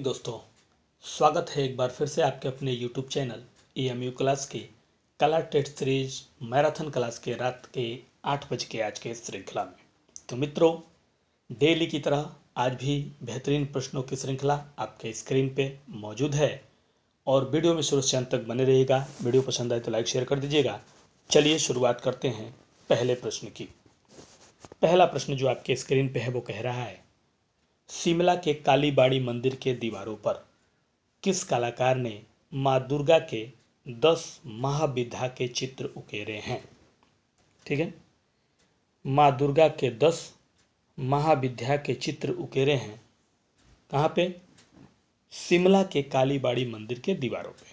दोस्तों स्वागत है एक बार फिर से आपके अपने YouTube channel E M U class के कला टेट सीरीज मैराथन क्लास के रात के आठ बज के आज के श्रृंखला में तो मित्रों डेली की तरह आज भी बेहतरीन प्रश्नों की श्रृंखला आपके स्क्रीन पे मौजूद है और वीडियो में शुरू से अंत तक बने रहेगा वीडियो पसंद आए तो लाइक शेयर कर दीजिएगा चलिए शुरुआत करते हैं पहले प्रश्न की पहला प्रश्न जो आपके स्क्रीन पे है वो कह रहा है शिमला के कालीबाड़ी मंदिर के दीवारों पर किस कलाकार ने माँ दुर्गा के दस महाविद्या के चित्र उकेरे हैं ठीक है माँ दुर्गा के दस महाविद्या के चित्र उकेरे हैं कहाँ पे शिमला के कालीबाड़ी मंदिर के दीवारों पे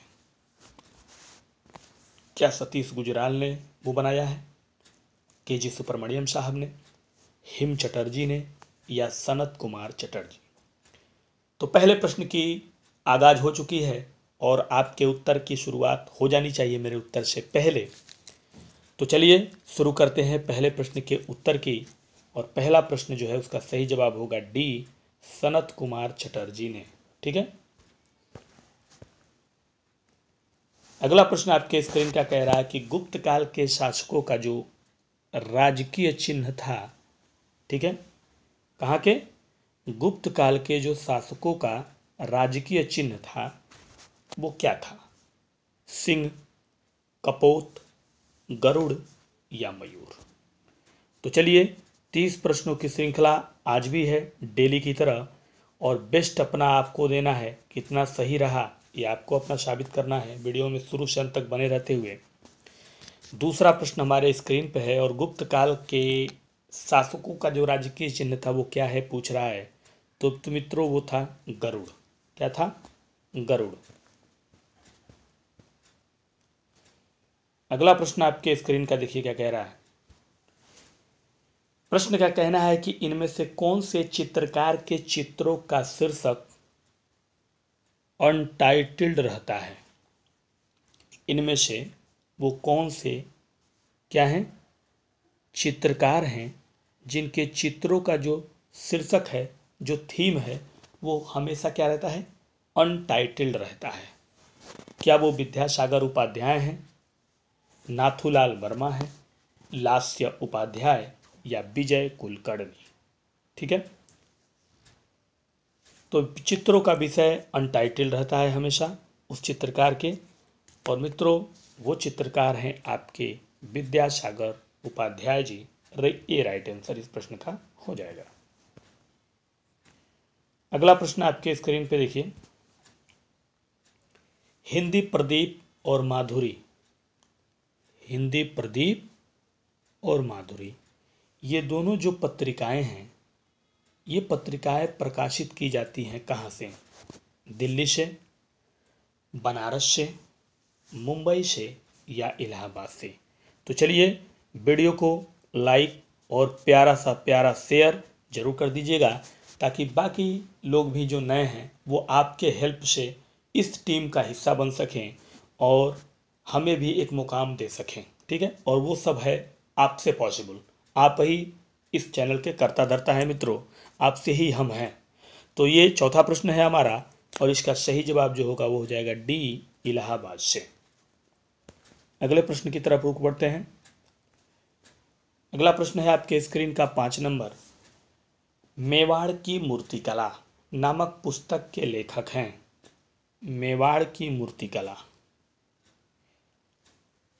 क्या सतीश गुजराल ने वो बनाया है के जी सुब्रमण्यम साहब ने हिम चटर्जी ने या सनत कुमार चटर्जी तो पहले प्रश्न की आगाज हो चुकी है और आपके उत्तर की शुरुआत हो जानी चाहिए मेरे उत्तर से पहले तो चलिए शुरू करते हैं पहले प्रश्न के उत्तर की और पहला प्रश्न जो है उसका सही जवाब होगा डी सनत कुमार चटर्जी ने ठीक है अगला प्रश्न आपके स्क्रीन का कह रहा है कि गुप्त काल के शासकों का जो राजकीय चिन्ह था ठीक है कहाँ के गुप्त काल के जो शासकों का राजकीय चिन्ह था वो क्या था सिंह कपोत गरुड़ या मयूर तो चलिए तीस प्रश्नों की श्रृंखला आज भी है डेली की तरह और बेस्ट अपना आपको देना है कितना सही रहा ये आपको अपना साबित करना है वीडियो में शुरू से अंत तक बने रहते हुए दूसरा प्रश्न हमारे स्क्रीन पर है और गुप्त काल के शासकों का जो राजकीय चिन्ह था वो क्या है पूछ रहा है तो, मित्रों वो था गरुड़ क्या था गरुड़ अगला प्रश्न आपके स्क्रीन का देखिए क्या कह रहा है प्रश्न का कहना है कि इनमें से कौन से चित्रकार के चित्रों का शीर्षक अनटाइटल्ड रहता है इनमें से वो कौन से क्या हैं चित्रकार हैं जिनके चित्रों का जो शीर्षक है जो थीम है वो हमेशा क्या रहता है अनटाइटल्ड रहता है क्या वो विद्यासागर उपाध्याय हैं नाथूलाल वर्मा हैं लास्य उपाध्याय या विजय कुलकर्णी ठीक है तो चित्रों का विषय अनटाइटल्ड रहता है हमेशा उस चित्रकार के और मित्रों वो चित्रकार हैं आपके विद्यासागर उपाध्याय जी ये राइट आंसर इस प्रश्न का हो जाएगा अगला प्रश्न आपके स्क्रीन पे देखिए हिंदी प्रदीप और माधुरी हिंदी प्रदीप और माधुरी ये दोनों जो पत्रिकाएं हैं ये पत्रिकाएं प्रकाशित की जाती हैं कहाँ से दिल्ली से बनारस से मुंबई से या इलाहाबाद से तो चलिए वीडियो को लाइक और प्यारा सा प्यारा शेयर ज़रूर कर दीजिएगा ताकि बाकी लोग भी जो नए हैं वो आपके हेल्प से इस टीम का हिस्सा बन सकें और हमें भी एक मुकाम दे सकें ठीक है और वो सब है आपसे पॉसिबल आप ही इस चैनल के करता धरता हैं मित्रों आपसे ही हम हैं तो ये चौथा प्रश्न है हमारा और इसका सही जवाब जो होगा वो हो जाएगा डी इलाहाबाद से अगले प्रश्न की तरफ रुक बढ़ते हैं अगला प्रश्न है आपके स्क्रीन का पांच नंबर मेवाड़ की मूर्तिकला नामक पुस्तक के लेखक हैं मेवाड़ की मूर्तिकला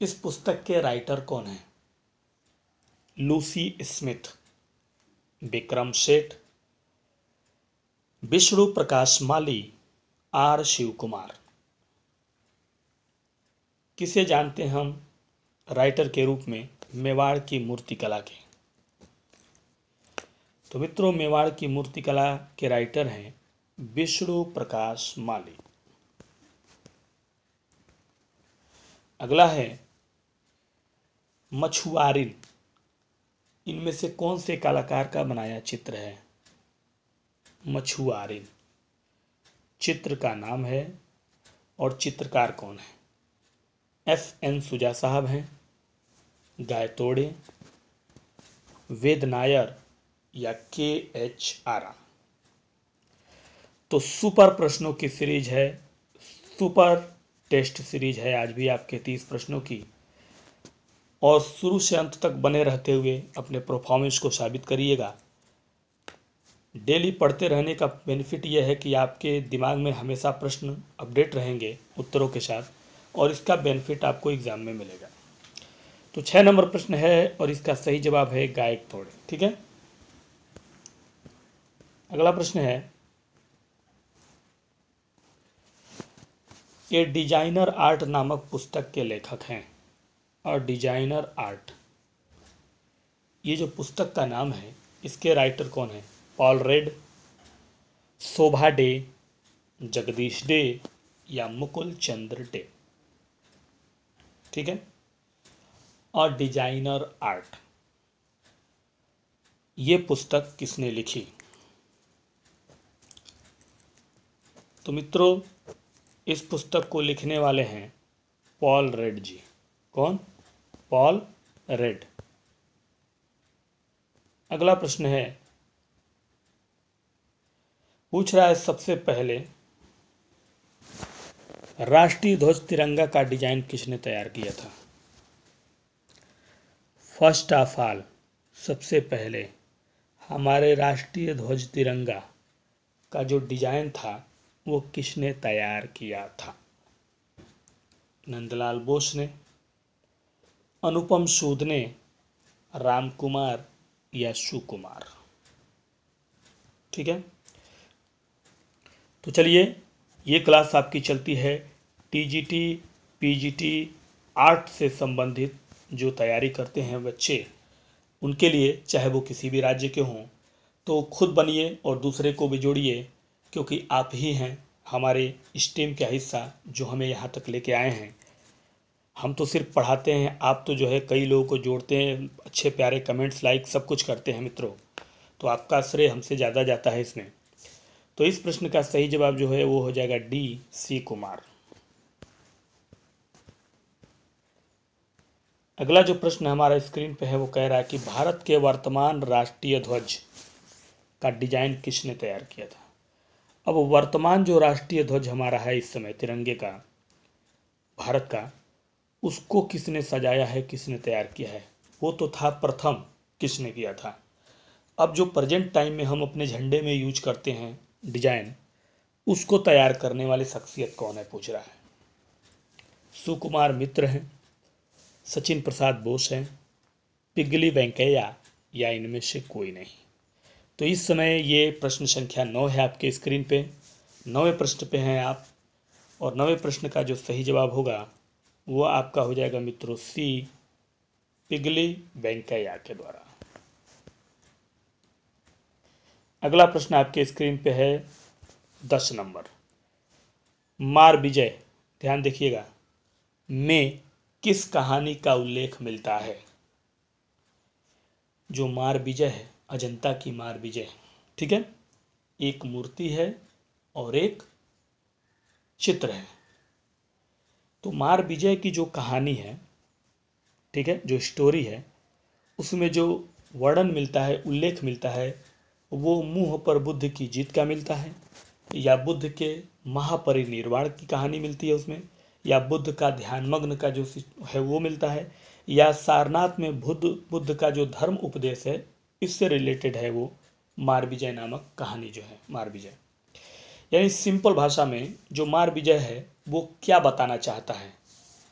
इस पुस्तक के राइटर कौन हैं Lucy Smith Vikram Seth Vishnu Prakash Mali R Shiv Kumar किसे जानते हैं हम राइटर के रूप में मेवाड़ की मूर्तिकला के तो मित्रों मेवाड़ की मूर्तिकला के राइटर हैं विष्णु प्रकाश माली अगला है मछुआरिन इनमें से कौन से कलाकार का बनाया चित्र है मछुआरिन चित्र का नाम है और चित्रकार कौन है एस एन सुजा साहब हैं गायतोड़े वेद नायर या के एच आरा तो सुपर प्रश्नों की सीरीज है सुपर टेस्ट सीरीज है आज भी आपके तीस प्रश्नों की और शुरू से अंत तक बने रहते हुए अपने परफॉर्मेंस को साबित करिएगा डेली पढ़ते रहने का बेनिफिट यह है कि आपके दिमाग में हमेशा प्रश्न अपडेट रहेंगे उत्तरों के साथ और इसका बेनिफिट आपको एग्ज़ाम में मिलेगा तो छः नंबर प्रश्न है और इसका सही जवाब है गायक थोड़े ठीक है अगला प्रश्न है ये डिजाइनर आर्ट नामक पुस्तक के लेखक हैं और डिजाइनर आर्ट ये जो पुस्तक का नाम है इसके राइटर कौन है पॉल रेड शोभा डे जगदीश डे या मुकुल चंद्र डे ठीक है और डिजाइनर आर्ट ये पुस्तक किसने लिखी तो मित्रों इस पुस्तक को लिखने वाले हैं पॉल रेड जी कौन पॉल रेड अगला प्रश्न है पूछ रहा है सबसे पहले राष्ट्रीय ध्वज तिरंगा का डिजाइन किसने तैयार किया था फर्स्ट ऑफ ऑल सबसे पहले हमारे राष्ट्रीय ध्वज तिरंगा का जो डिजाइन था वो किसने तैयार किया था नंदलाल बोस ने अनुपम सूद ने राम कुमार या सुकुमार ठीक है तो चलिए ये क्लास आपकी चलती है टीजीटी पीजीटी आर्ट से संबंधित जो तैयारी करते हैं बच्चे उनके लिए चाहे वो किसी भी राज्य के हों तो खुद बनिए और दूसरे को भी जोड़िए क्योंकि आप ही हैं हमारे इस टीम का हिस्सा जो हमें यहाँ तक लेके आए हैं हम तो सिर्फ पढ़ाते हैं आप तो जो है कई लोगों को जोड़ते हैं अच्छे प्यारे कमेंट्स लाइक सब कुछ करते हैं मित्रों तो आपका श्रेय हमसे ज़्यादा जाता है इसमें तो इस प्रश्न का सही जवाब जो है वो हो जाएगा डी सी कुमार अगला जो प्रश्न हमारा स्क्रीन पे है वो कह रहा है कि भारत के वर्तमान राष्ट्रीय ध्वज का डिजाइन किसने तैयार किया था अब वर्तमान जो राष्ट्रीय ध्वज हमारा है इस समय तिरंगे का भारत का उसको किसने सजाया है किसने तैयार किया है वो तो था प्रथम किसने किया था अब जो प्रेजेंट टाइम में हम अपने झंडे में यूज करते हैं डिजाइन उसको तैयार करने वाली शख्सियत कौन है पूछ रहा है सुकुमार मित्र हैं सचिन प्रसाद बोस हैं पिगली वेंकैया या इनमें से कोई नहीं तो इस समय ये प्रश्न संख्या नौ है आपके स्क्रीन पे नौवें प्रश्न पे हैं आप और नौवें प्रश्न का जो सही जवाब होगा वो आपका हो जाएगा मित्रों सी पिगली वेंकैया के द्वारा अगला प्रश्न आपके स्क्रीन पे है दस नंबर मार विजय ध्यान देखिएगा में किस कहानी का उल्लेख मिलता है जो मार विजय है अजंता की मार विजय ठीक है एक मूर्ति है और एक चित्र है तो मार विजय की जो कहानी है ठीक है जो स्टोरी है उसमें जो वर्णन मिलता है उल्लेख मिलता है वो मुंह पर बुद्ध की जीत का मिलता है या बुद्ध के महापरिनिर्वाण की कहानी मिलती है उसमें या बुद्ध का ध्यान मग्न का जो है वो मिलता है या सारनाथ में बुद्ध बुद्ध का जो धर्म उपदेश है इससे रिलेटेड है वो मार विजय नामक कहानी जो है मार विजय यानी सिंपल भाषा में जो मार विजय है वो क्या बताना चाहता है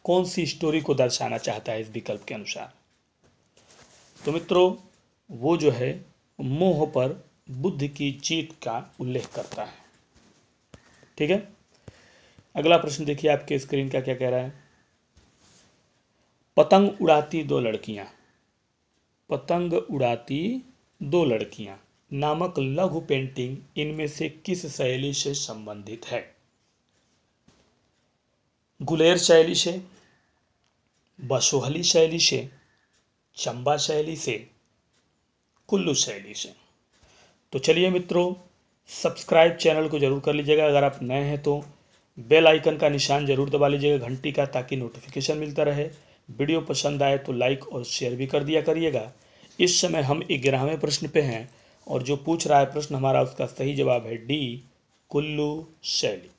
कौन सी स्टोरी को दर्शाना चाहता है इस विकल्प के अनुसार तो मित्रों वो जो है मोह पर बुद्ध की जीत का उल्लेख करता है ठीक है अगला प्रश्न देखिए आपके स्क्रीन का क्या कह रहा है पतंग उड़ाती दो लड़कियां पतंग उड़ाती दो लड़कियां नामक लघु पेंटिंग इनमें से किस शैली से संबंधित है गुलेर शैली से बसोहली शैली से चंबा शैली से कुल्लू शैली से तो चलिए मित्रों सब्सक्राइब चैनल को ज़रूर कर लीजिएगा अगर आप नए हैं तो बेल आइकन का निशान जरूर दबा लीजिएगा घंटी का ताकि नोटिफिकेशन मिलता रहे वीडियो पसंद आए तो लाइक और शेयर भी कर दिया करिएगा इस समय हम ग्यारहवें प्रश्न पे हैं और जो पूछ रहा है प्रश्न हमारा उसका सही जवाब है डी कुल्लू शैली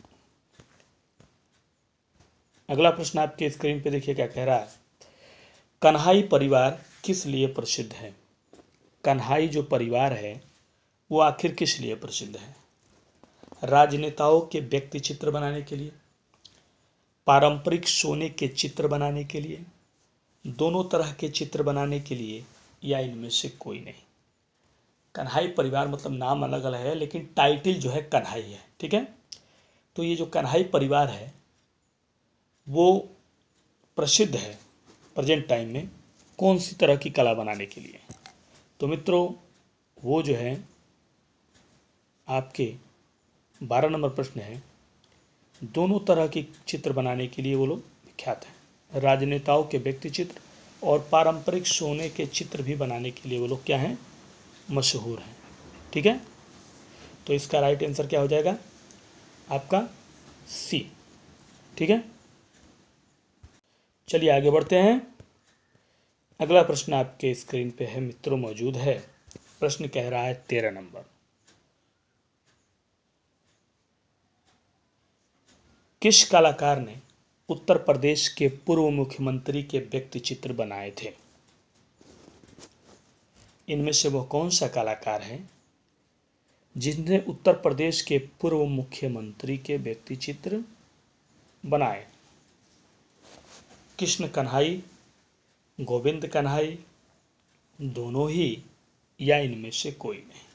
अगला प्रश्न आपके स्क्रीन पे देखिए क्या कह रहा है कन्हाई परिवार किस लिए प्रसिद्ध है कन्हाई जो परिवार है वो आखिर किस लिए प्रसिद्ध है राजनेताओं के व्यक्ति चित्र बनाने के लिए पारंपरिक सोने के चित्र बनाने के लिए दोनों तरह के चित्र बनाने के लिए या इनमें से कोई नहीं कन्हाई परिवार मतलब नाम अलग अलग है लेकिन टाइटल जो है कन्हाई है ठीक है तो ये जो कन्हाई परिवार है वो प्रसिद्ध है प्रेजेंट टाइम में कौन सी तरह की कला बनाने के लिए तो मित्रों वो जो है आपके बारह नंबर प्रश्न है दोनों तरह के चित्र बनाने के लिए वो लोग विख्यात हैं राजनेताओं के व्यक्ति चित्र और पारंपरिक सोने के चित्र भी बनाने के लिए वो लोग क्या हैं मशहूर हैं ठीक है तो इसका राइट आंसर क्या हो जाएगा आपका सी ठीक है चलिए आगे बढ़ते हैं अगला प्रश्न आपके स्क्रीन पे है मित्रों मौजूद है प्रश्न कह रहा है तेरह नंबर किस कलाकार ने उत्तर प्रदेश के पूर्व मुख्यमंत्री के व्यक्ति चित्र बनाए थे इनमें से वह कौन सा कलाकार है जिन्हें उत्तर प्रदेश के पूर्व मुख्यमंत्री के व्यक्ति चित्र बनाए कृष्ण कन्हई गोविंद कन्हई दोनों ही या इनमें से कोई नहीं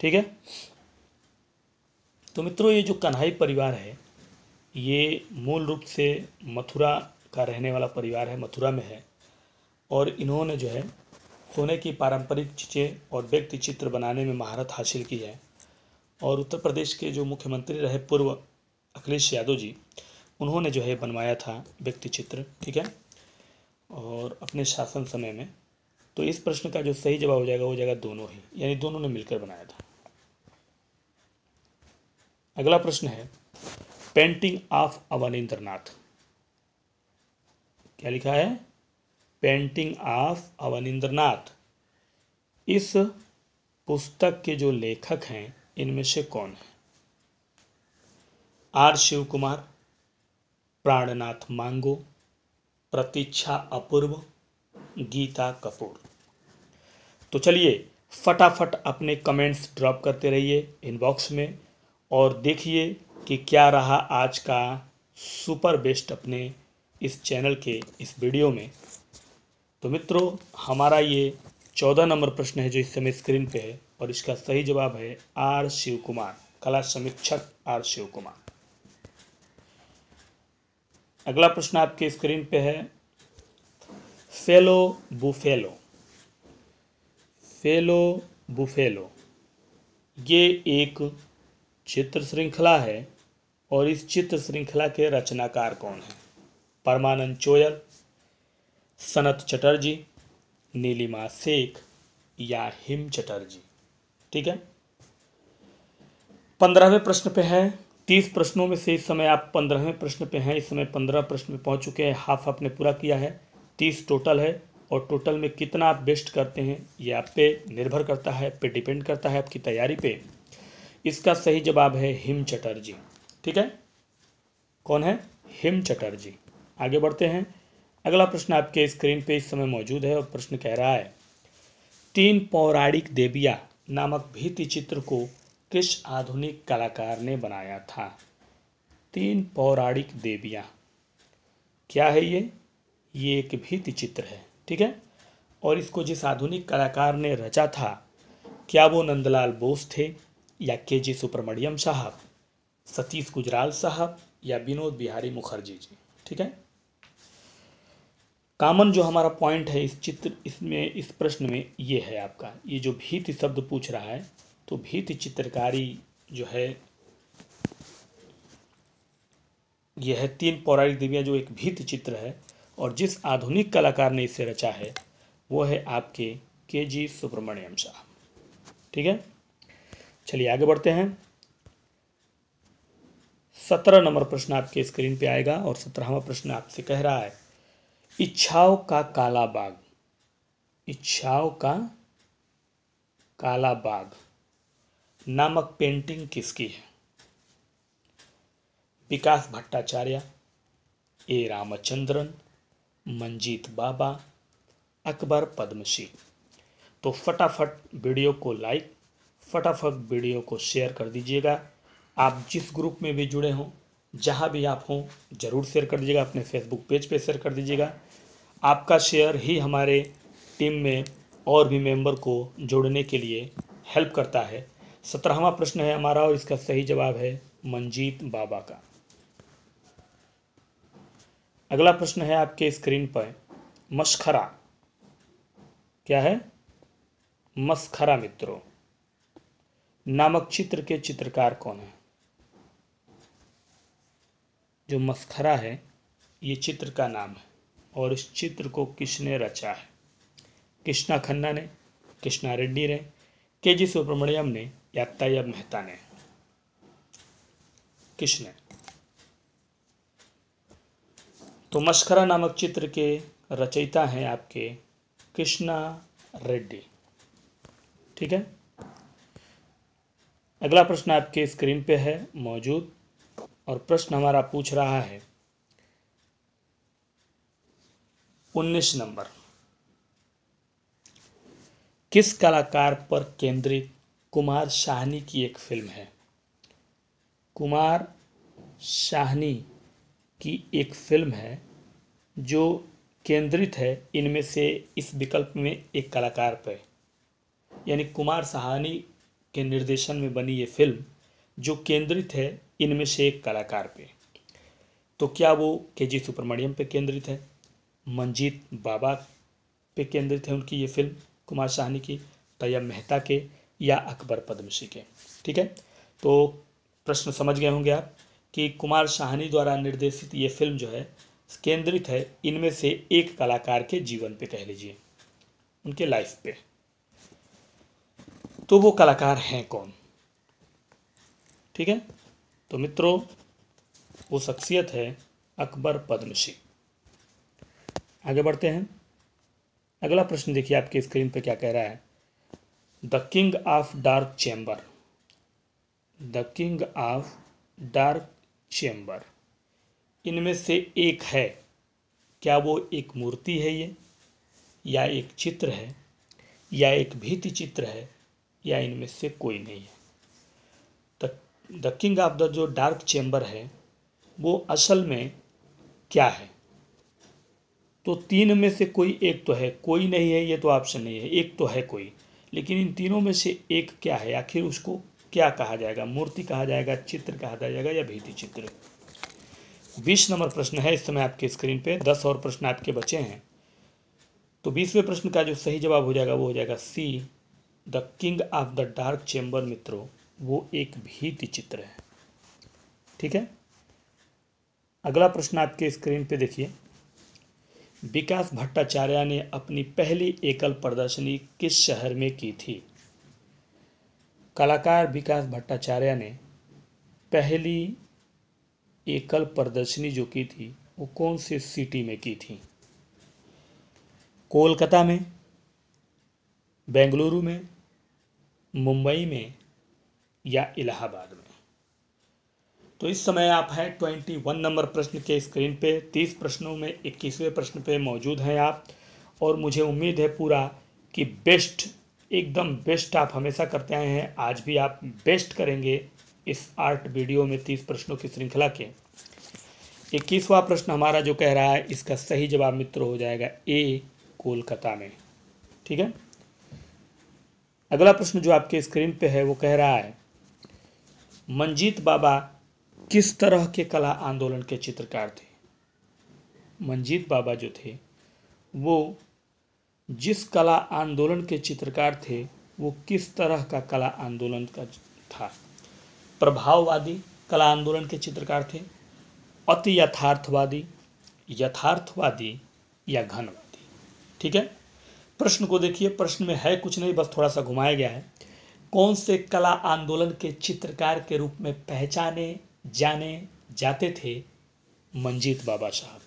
ठीक है तो मित्रों ये जो कन्हई परिवार है ये मूल रूप से मथुरा का रहने वाला परिवार है मथुरा में है और इन्होंने जो है सोने की पारंपरिक चीज़ें और व्यक्ति चित्र बनाने में महारत हासिल की है और उत्तर प्रदेश के जो मुख्यमंत्री रहे पूर्व अखिलेश यादव जी उन्होंने जो है बनवाया था व्यक्ति चित्र ठीक है और अपने शासन समय में तो इस प्रश्न का जो सही जवाब हो जाएगा वो जाएगा दोनों ही यानी दोनों ने मिलकर बनाया था अगला प्रश्न है पेंटिंग ऑफ अवनिंद्रनाथ क्या लिखा है पेंटिंग ऑफ अवनिंद्रनाथ इस पुस्तक के जो लेखक हैं इनमें से कौन है आर शिव कुमार प्राणनाथ मांगो प्रतीक्षा अपूर्व गीता कपूर तो चलिए फटाफट अपने कमेंट्स ड्रॉप करते रहिए इनबॉक्स में और देखिए कि क्या रहा आज का सुपर बेस्ट अपने इस चैनल के इस वीडियो में तो मित्रों हमारा ये चौदह नंबर प्रश्न है जो इस समय स्क्रीन पे है और इसका सही जवाब है आर शिव कुमार कला समीक्षक आर शिव कुमार अगला प्रश्न आपके स्क्रीन पे है फेलो बुफेलो फेलो बुफेलो ये एक चित्र श्रृंखला है और इस चित्र श्रृंखला के रचनाकार कौन हैं परमानंद चोयल सनत चटर्जी नीलिमा शेख या हिम चटर्जी ठीक है पंद्रहवें प्रश्न पे हैं तीस प्रश्नों में से इस समय आप पंद्रहवें प्रश्न पे हैं इस समय पंद्रह प्रश्न में पहुंच चुके हैं हाफ आपने पूरा किया है तीस टोटल है और टोटल में कितना आप बेस्ट करते हैं ये आप पे निर्भर करता है पे डिपेंड करता है आपकी तैयारी पे इसका सही जवाब है हिम चटर्जी ठीक है कौन है हिम चटर्जी आगे बढ़ते हैं अगला प्रश्न आपके स्क्रीन पे इस समय मौजूद है और प्रश्न कह रहा है तीन पौराणिक देविया नामक भीति चित्र को किस आधुनिक कलाकार ने बनाया था तीन पौराणिक देविया क्या है ये ये एक भीति चित्र है ठीक है और इसको जिस आधुनिक कलाकार ने रचा था क्या वो नंदलाल बोस थे या के जी सुब्रमण्यम साहब सतीश गुजराल साहब या विनोद बिहारी मुखर्जी जी ठीक है कामन जो हमारा पॉइंट है इस चित्र इसमें इस प्रश्न में ये है आपका ये जो भीत शब्द पूछ रहा है तो भीत चित्रकारी जो है यह है तीन पौराणिक देवियाँ जो एक भीत चित्र है और जिस आधुनिक कलाकार ने इसे रचा है वो है आपके के जी सुब्रमण्यम शाह ठीक है चलिए आगे बढ़ते हैं सत्रह नंबर प्रश्न आपके स्क्रीन पे आएगा और सत्रहवा प्रश्न आपसे कह रहा है इच्छाओं का काला बाग इच्छाओं का काला बाग नामक पेंटिंग किसकी है विकास भट्टाचार्य ए रामचंद्रन मंजीत बाबा अकबर पद्मश्री तो फटाफट वीडियो को लाइक फटाफट वीडियो को शेयर कर दीजिएगा आप जिस ग्रुप में भी जुड़े हों जहाँ भी आप हों ज़रूर शेयर कर दीजिएगा अपने फेसबुक पेज पे शेयर कर दीजिएगा आपका शेयर ही हमारे टीम में और भी मेंबर को जोड़ने के लिए हेल्प करता है सत्रहवा प्रश्न है हमारा और इसका सही जवाब है मंजीत बाबा का अगला प्रश्न है आपके स्क्रीन पर मशखरा क्या है मस्खरा मित्रों नामक चित्र के चित्रकार कौन हैं जो मस्खरा है ये चित्र का नाम है और इस चित्र को किसने रचा है कृष्णा खन्ना ने कृष्णा रेड्डी ने के जी सुब्रमण्यम ने या तैयब मेहता ने किसने तो मस्खरा नामक चित्र के रचयिता हैं आपके कृष्णा रेड्डी ठीक है अगला प्रश्न आपके स्क्रीन पे है मौजूद और प्रश्न हमारा पूछ रहा है उन्नीस नंबर किस कलाकार पर केंद्रित कुमार शाहनी की एक फिल्म है कुमार शाहनी की एक फिल्म है जो केंद्रित है इनमें से इस विकल्प में एक कलाकार पर यानी कुमार शाहनी के निर्देशन में बनी ये फिल्म जो केंद्रित है इनमें से एक कलाकार पे तो क्या वो के जी सुब्रमण्यम पर केंद्रित है मंजीत बाबा पे केंद्रित है उनकी ये फिल्म कुमार साहनी की तैयब मेहता के या अकबर पद्मश्री के ठीक है तो प्रश्न समझ गए होंगे आप कि कुमार साहनी द्वारा निर्देशित ये फिल्म जो है केंद्रित है इनमें से एक कलाकार के जीवन पे कह लीजिए उनके लाइफ पे तो वो कलाकार हैं कौन ठीक है तो मित्रों वो शख्सियत है अकबर पद्मशी आगे बढ़ते हैं अगला प्रश्न देखिए आपकी स्क्रीन पर क्या कह रहा है the king of dark chamber the king of dark chamber इनमें से एक है क्या वो एक मूर्ति है ये या एक चित्र है या एक भीति चित्र है या इनमें से कोई नहीं है द किंग ऑफ द जो डार्क चेम्बर है वो असल में क्या है तो तीन में से कोई एक तो है कोई नहीं है ये तो ऑप्शन नहीं है एक तो है कोई लेकिन इन तीनों में से एक क्या है आखिर उसको क्या कहा जाएगा मूर्ति कहा जाएगा चित्र कहा जाएगा या भीति चित्र बीस नंबर प्रश्न है इस समय आपके स्क्रीन पे दस और प्रश्न आपके बचे हैं तो बीसवें प्रश्न का जो सही जवाब हो जाएगा वो हो जाएगा C the king of the dark chamber मित्रों वो एक भीति चित्र है ठीक है अगला प्रश्न आपके स्क्रीन पे देखिए विकास भट्टाचार्य ने अपनी पहली एकल प्रदर्शनी किस शहर में की थी कलाकार विकास भट्टाचार्य ने पहली एकल प्रदर्शनी जो की थी वो कौन से सिटी में की थी कोलकाता में बेंगलुरु में मुंबई में या इलाहाबाद में तो इस समय आप हैं ट्वेंटी वन नंबर प्रश्न के स्क्रीन पे तीस प्रश्नों में इक्कीसवें प्रश्न पे मौजूद हैं आप और मुझे उम्मीद है पूरा कि बेस्ट एकदम बेस्ट आप हमेशा करते आए हैं आज भी आप बेस्ट करेंगे इस आर्ट वीडियो में तीस प्रश्नों की श्रृंखला के इक्कीसवा प्रश्न हमारा जो कह रहा है इसका सही जवाब मित्र हो जाएगा ए कोलकाता में ठीक है अगला प्रश्न जो आपके स्क्रीन पे है वो कह रहा है मंजीत बाबा किस तरह के कला आंदोलन के चित्रकार थे मंजीत बाबा जो थे वो जिस कला आंदोलन के चित्रकार थे वो किस तरह का कला आंदोलन का था प्रभाववादी कला आंदोलन के चित्रकार थे अति यथार्थवादी यथार्थवादी या घनवादी ठीक है प्रश्न को देखिए प्रश्न में है कुछ नहीं बस थोड़ा सा घुमाया गया है कौन से कला आंदोलन के चित्रकार के रूप में पहचाने जाने जाते थे मंजीत बाबा साहब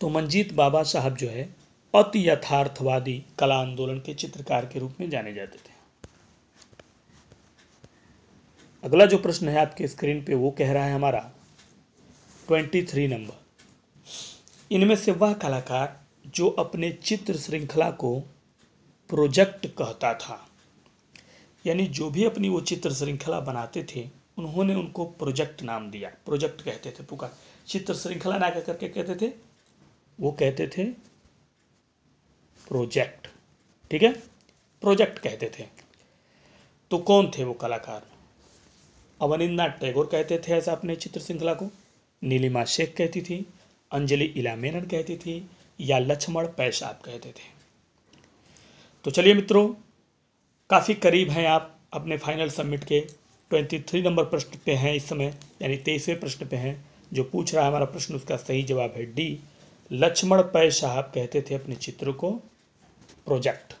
तो मंजीत बाबा साहब जो है अति यथार्थवादी कला आंदोलन के चित्रकार के रूप में जाने जाते थे अगला जो प्रश्न है आपके स्क्रीन पे वो कह रहा है हमारा ट्वेंटी थ्री नंबर इनमें से वह कलाकार जो अपने चित्र श्रृंखला को प्रोजेक्ट कहता था यानी जो भी अपनी वो चित्र श्रृंखला बनाते थे उन्होंने उनको प्रोजेक्ट नाम दिया प्रोजेक्ट कहते थे पुकार चित्र श्रृंखला ना कह करके कहते थे वो कहते थे प्रोजेक्ट ठीक है प्रोजेक्ट कहते थे तो कौन थे वो कलाकार अवनिंद्रनाथ टैगोर कहते थे ऐसा अपने चित्र श्रृंखला को नीलिमा शेख कहती थी अंजलि इला मेनन कहती थी या लक्ष्मण पैश आप कहते थे तो चलिए मित्रों काफ़ी करीब हैं आप अपने फाइनल सबमिट के ट्वेंटी थ्री नंबर प्रश्न पे हैं इस समय यानी तेईसवें प्रश्न पे हैं जो पूछ रहा है हमारा प्रश्न उसका सही जवाब है डी लक्ष्मण पै साहब कहते थे अपने चित्र को प्रोजेक्ट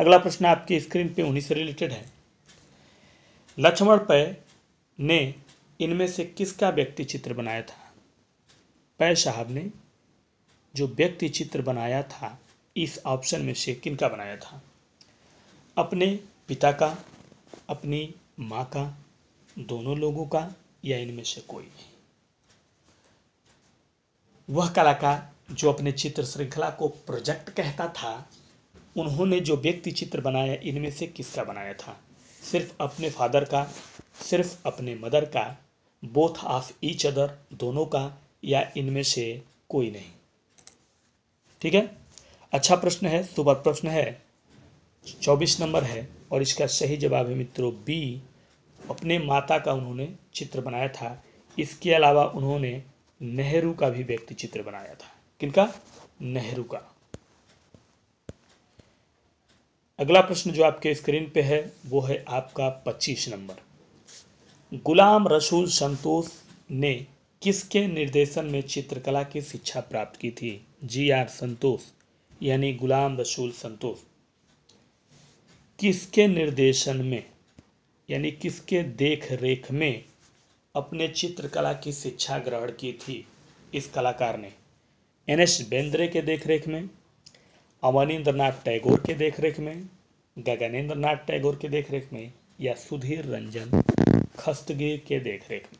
अगला प्रश्न आपकी स्क्रीन पे उन्हीं से रिलेटेड है लक्ष्मण पै ने इनमें से किसका व्यक्ति चित्र बनाया था पै साहब ने जो व्यक्ति चित्र बनाया था इस ऑप्शन में से किन का बनाया था अपने पिता का अपनी माँ का दोनों लोगों का या इनमें से कोई वह कलाकार जो अपने चित्र श्रृंखला को प्रोजेक्ट कहता था उन्होंने जो व्यक्ति चित्र बनाया इनमें से किसका बनाया था सिर्फ अपने फादर का सिर्फ अपने मदर का बोथ ऑफ ईच अदर दोनों का या इनमें से कोई नहीं ठीक है अच्छा प्रश्न है सुबह प्रश्न है चौबीस नंबर है और इसका सही जवाब है मित्रों बी अपने माता का उन्होंने चित्र बनाया था इसके अलावा उन्होंने नेहरू का भी व्यक्ति चित्र बनाया था किनका नेहरू का अगला प्रश्न जो आपके स्क्रीन पे है वो है आपका पच्चीस नंबर गुलाम रसूल संतोष ने किसके निर्देशन में चित्रकला की शिक्षा प्राप्त की थी जी आर संतोष यानी गुलाम रसूल संतोष किसके निर्देशन में यानी किसके देख रेख में अपने चित्रकला की शिक्षा ग्रहण की थी इस कलाकार ने एन एस बेंद्रे के देखरेख में अवनिंद्र नाथ टैगोर के देखरेख में गगनेन्द्र नाथ टैगोर के देखरेख में या सुधीर रंजन खस्तगे के देखरेख में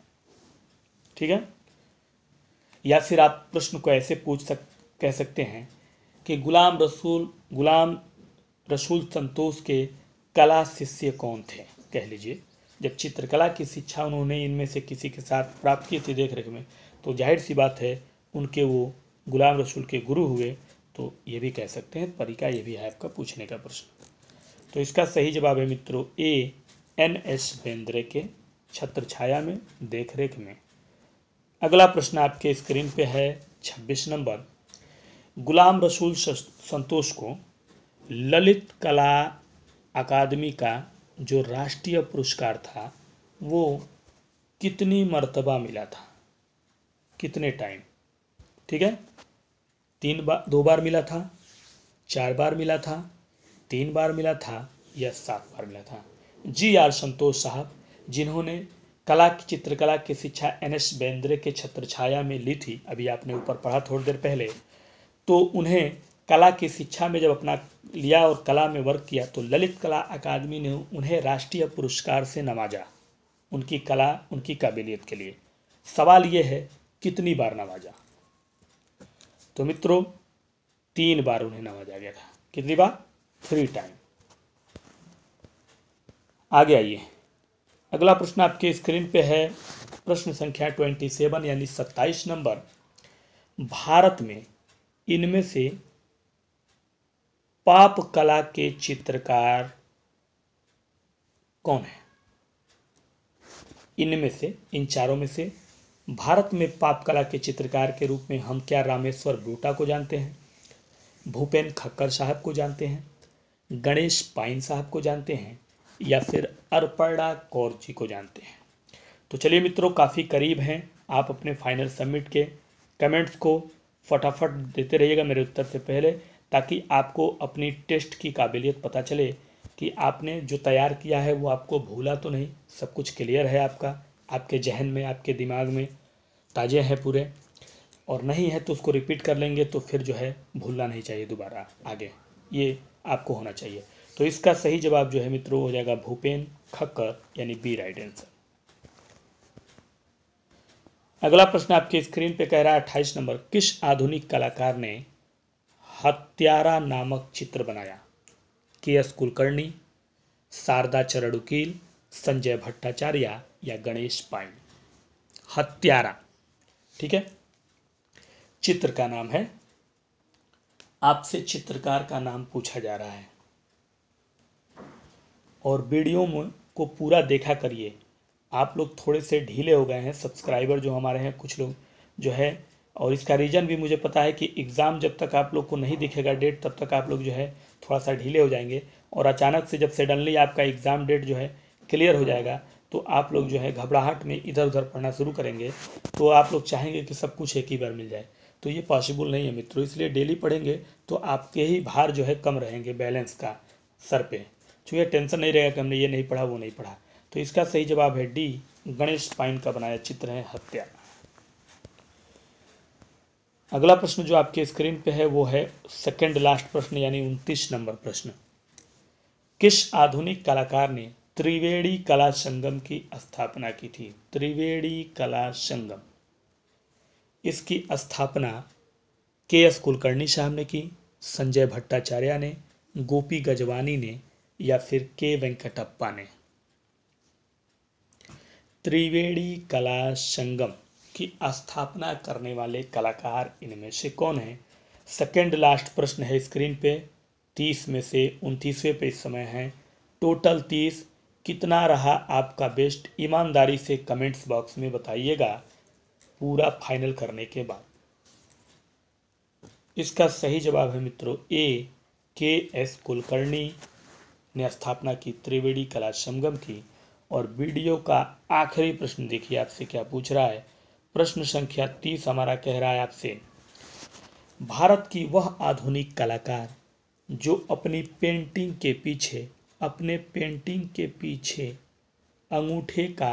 ठीक है या फिर आप प्रश्न को ऐसे पूछ सक कह सकते हैं कि गुलाम रसूल गुलाम रसूल संतोष के कला शिष्य कौन थे कह लीजिए जब चित्रकला की शिक्षा उन्होंने इनमें से किसी के साथ प्राप्त की थी देख रेख में तो जाहिर सी बात है उनके वो गुलाम रसूल के गुरु हुए तो ये भी कह सकते हैं परिका ये भी है आपका पूछने का प्रश्न तो इसका सही जवाब है मित्रों ए एन एस बेंद्रे के छत्र छाया में देख रेख में अगला प्रश्न आपके स्क्रीन पे है 26 नंबर गुलाम रसूल संतोष को ललित कला अकादमी का जो राष्ट्रीय पुरस्कार था वो कितनी मर्तबा मिला था कितने टाइम ठीक है तीन बार दो बार मिला था चार बार मिला था तीन बार मिला था या सात बार मिला था जी आर संतोष साहब जिन्होंने कला की चित्रकला की शिक्षा एन एस बेंद्रे के छत्रछाया में ली थी अभी आपने ऊपर पढ़ा थोड़ी देर पहले तो उन्हें कला की शिक्षा में जब अपना लिया और कला में वर्क किया तो ललित कला अकादमी ने उन्हें राष्ट्रीय पुरस्कार से नवाजा उनकी कला उनकी काबिलियत के लिए सवाल ये है कितनी बार नवाजा तो मित्रों तीन बार उन्हें नवाजा गया था कितनी बार थ्री टाइम आगे आइए अगला प्रश्न आपके स्क्रीन पे है प्रश्न संख्या ट्वेंटी सेवन यानी सत्ताईस नंबर भारत में इनमें से पाप कला के चित्रकार कौन है इनमें से इन चारों में से भारत में पाप कला के चित्रकार के रूप में हम क्या रामेश्वर ब्रूटा को जानते हैं भूपेन खक्कर साहब को जानते हैं गणेश पाइन साहब को जानते हैं या फिर अर्पणा कौर जी को जानते हैं तो चलिए मित्रों काफ़ी करीब हैं आप अपने फाइनल सबमिट के कमेंट्स को फटाफट देते रहिएगा मेरे उत्तर से पहले ताकि आपको अपनी टेस्ट की काबिलियत पता चले कि आपने जो तैयार किया है वो आपको भूला तो नहीं सब कुछ क्लियर है आपका आपके जहन में आपके दिमाग में ताज़े हैं पूरे और नहीं है तो उसको रिपीट कर लेंगे तो फिर जो है भूलना नहीं चाहिए दोबारा आगे ये आपको होना चाहिए तो इसका सही जवाब जो है मित्रों हो जाएगा भूपेन खक्कर यानी बी राइट आंसर अगला प्रश्न आपके स्क्रीन पे कह रहा है अट्ठाईस नंबर किस आधुनिक कलाकार ने हत्यारा नामक चित्र बनाया के एस कुलकर्णी शारदा चरण उकील संजय भट्टाचार्य या गणेश पाइन हत्यारा ठीक है चित्र का नाम है आपसे चित्रकार का नाम पूछा जा रहा है और वीडियो में को पूरा देखा करिए आप लोग थोड़े से ढीले हो गए हैं सब्सक्राइबर जो हमारे हैं कुछ लोग जो है और इसका रीज़न भी मुझे पता है कि एग्ज़ाम जब तक आप लोग को नहीं दिखेगा डेट तब तक आप लोग जो है थोड़ा सा ढीले हो जाएंगे और अचानक से जब सडनली आपका एग्ज़ाम डेट जो है क्लियर हो जाएगा तो आप लोग जो है घबराहट में इधर उधर पढ़ना शुरू करेंगे तो आप लोग चाहेंगे कि सब कुछ एक ही बार मिल जाए तो ये पॉसिबल नहीं है मित्रों इसलिए डेली पढ़ेंगे तो आपके ही भार जो है कम रहेंगे बैलेंस का सर पर चूँकि टेंशन नहीं रहेगा कि हमने ये नहीं पढ़ा वो नहीं पढ़ा तो इसका सही जवाब है डी गणेश पाइन का बनाया चित्र है हत्या अगला प्रश्न जो आपके स्क्रीन पे है वो है सेकंड लास्ट प्रश्न यानी उनतीस नंबर प्रश्न किस आधुनिक कलाकार ने त्रिवेणी कला संगम की स्थापना की थी त्रिवेणी कला संगम इसकी स्थापना के एस कुलकर्णी साहब ने की संजय भट्टाचार्य ने गोपी गजवानी ने या फिर के वेंकटप्पा ने त्रिवेणी कला संगम की स्थापना करने वाले कलाकार इनमें से कौन है सेकेंड लास्ट प्रश्न है स्क्रीन पे तीस में से उनतीसवें पे समय है टोटल तीस कितना रहा आपका बेस्ट ईमानदारी से कमेंट्स बॉक्स में बताइएगा पूरा फाइनल करने के बाद इसका सही जवाब है मित्रों ए के एस कुलकर्णी ने स्थापना की त्रिवेणी कला संगम की और वीडियो का आखिरी प्रश्न देखिए आपसे क्या पूछ रहा है प्रश्न संख्या तीस हमारा कह रहा है आपसे भारत की वह आधुनिक कलाकार जो अपनी पेंटिंग के पीछे अपने पेंटिंग के पीछे अंगूठे का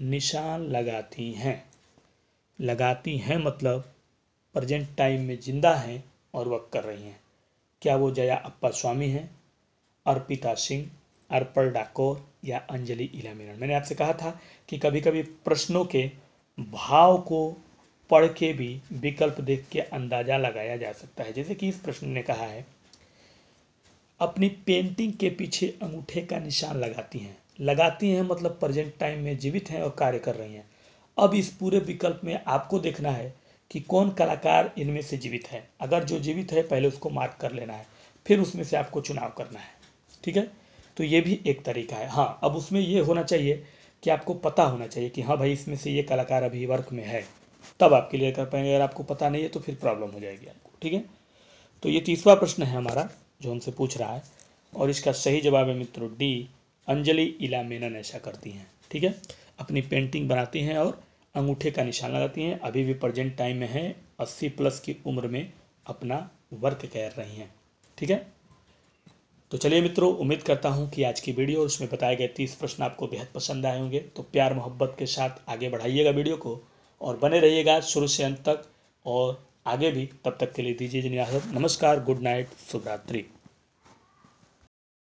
निशान लगाती हैं लगाती हैं मतलब प्रेजेंट टाइम में ज़िंदा हैं और वक्त कर रही हैं क्या वो जया अप्पा स्वामी हैं अर्पिता सिंह अर्पण डाकोर या अंजलि इला मैंने आपसे कहा था कि कभी कभी प्रश्नों के भाव को पढ़ के भी विकल्प देख के अंदाज़ा लगाया जा सकता है जैसे कि इस प्रश्न ने कहा है अपनी पेंटिंग के पीछे अंगूठे का निशान लगाती हैं लगाती हैं मतलब प्रेजेंट टाइम में जीवित हैं और कार्य कर रही हैं अब इस पूरे विकल्प में आपको देखना है कि कौन कलाकार इनमें से जीवित है अगर जो जीवित है पहले उसको मार्क कर लेना है फिर उसमें से आपको चुनाव करना है ठीक है तो ये भी एक तरीका है हाँ अब उसमें ये होना चाहिए कि आपको पता होना चाहिए कि हाँ भाई इसमें से ये कलाकार अभी वर्क में है तब आप क्लियर कर पाएंगे अगर आपको पता नहीं है तो फिर प्रॉब्लम हो जाएगी आपको ठीक है तो ये तीसरा प्रश्न है हमारा जो हमसे पूछ रहा है और इसका सही जवाब है मित्रों डी अंजलि इला मेनन ऐसा करती हैं ठीक है अपनी पेंटिंग बनाती हैं और अंगूठे का निशान लगाती हैं अभी भी प्रजेंट टाइम में हैं अस्सी प्लस की उम्र में अपना वर्क कर रही हैं ठीक है तो चलिए मित्रों उम्मीद करता हूँ कि आज की वीडियो और उसमें बताए गए तीस प्रश्न आपको बेहद पसंद आए होंगे तो प्यार मोहब्बत के साथ आगे बढ़ाइएगा वीडियो को और बने रहिएगा शुरू से अंत तक और आगे भी तब तक के लिए दीजिए इजाज़त नमस्कार गुड नाइट शुभरात्रि